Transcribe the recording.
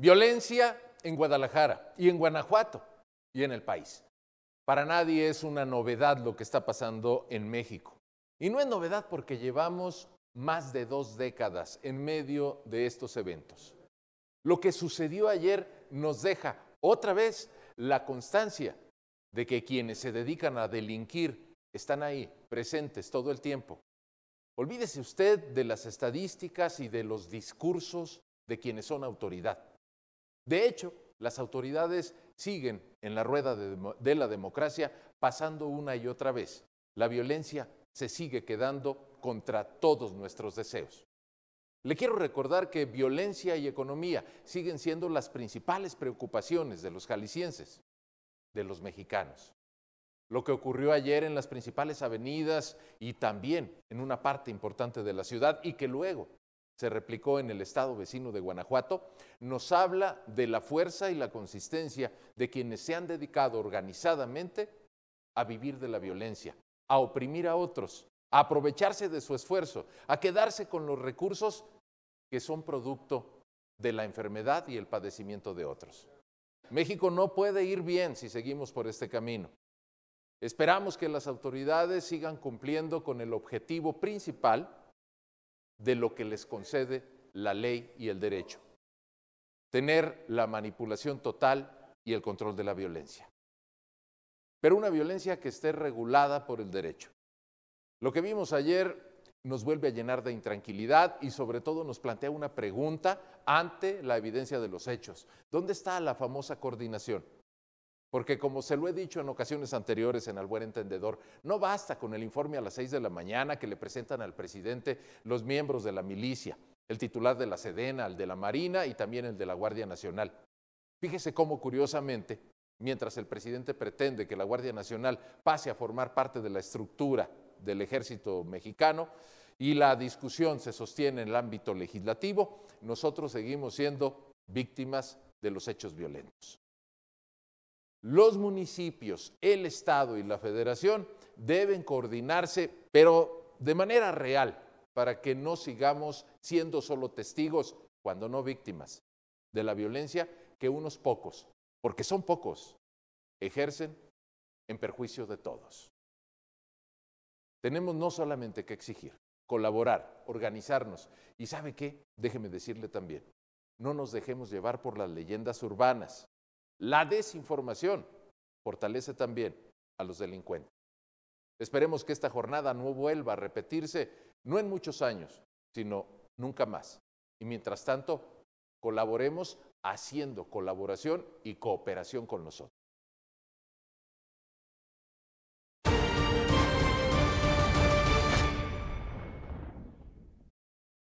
Violencia en Guadalajara y en Guanajuato y en el país. Para nadie es una novedad lo que está pasando en México. Y no es novedad porque llevamos más de dos décadas en medio de estos eventos. Lo que sucedió ayer nos deja otra vez la constancia de que quienes se dedican a delinquir están ahí, presentes todo el tiempo. Olvídese usted de las estadísticas y de los discursos de quienes son autoridad. De hecho, las autoridades siguen en la rueda de, la democracia pasando una y otra vez. La violencia se sigue quedando contra todos nuestros deseos. Le quiero recordar que violencia y economía siguen siendo las principales preocupaciones de los jaliscienses, de los mexicanos. Lo que ocurrió ayer en las principales avenidas y también en una parte importante de la ciudad y que luego se replicó en el estado vecino de Guanajuato, nos habla de la fuerza y la consistencia de quienes se han dedicado organizadamente a vivir de la violencia, a oprimir a otros, a aprovecharse de su esfuerzo, a quedarse con los recursos que son producto de la enfermedad y el padecimiento de otros. México no puede ir bien si seguimos por este camino. Esperamos que las autoridades sigan cumpliendo con el objetivo principal de lo que les concede la ley y el derecho. Tener la manipulación total y el control de la violencia. Pero una violencia que esté regulada por el derecho. Lo que vimos ayer nos vuelve a llenar de intranquilidad y sobre todo nos plantea una pregunta ante la evidencia de los hechos. ¿Dónde está la famosa coordinación? Porque como se lo he dicho en ocasiones anteriores en Al Buen Entendedor, no basta con el informe a las seis de la mañana que le presentan al presidente los miembros de la milicia, el titular de la Sedena, el de la Marina y también el de la Guardia Nacional. Fíjese cómo curiosamente, mientras el presidente pretende que la Guardia Nacional pase a formar parte de la estructura del ejército mexicano y la discusión se sostiene en el ámbito legislativo, nosotros seguimos siendo víctimas de los hechos violentos los municipios, el Estado y la Federación deben coordinarse, pero de manera real, para que no sigamos siendo solo testigos, cuando no víctimas, de la violencia que unos pocos, porque son pocos, ejercen en perjuicio de todos. Tenemos no solamente que exigir, colaborar, organizarnos. Y sabe qué, déjeme decirle también, no nos dejemos llevar por las leyendas urbanas, la desinformación fortalece también a los delincuentes. Esperemos que esta jornada no vuelva a repetirse, no en muchos años, sino nunca más. Y mientras tanto, colaboremos haciendo colaboración y cooperación con nosotros.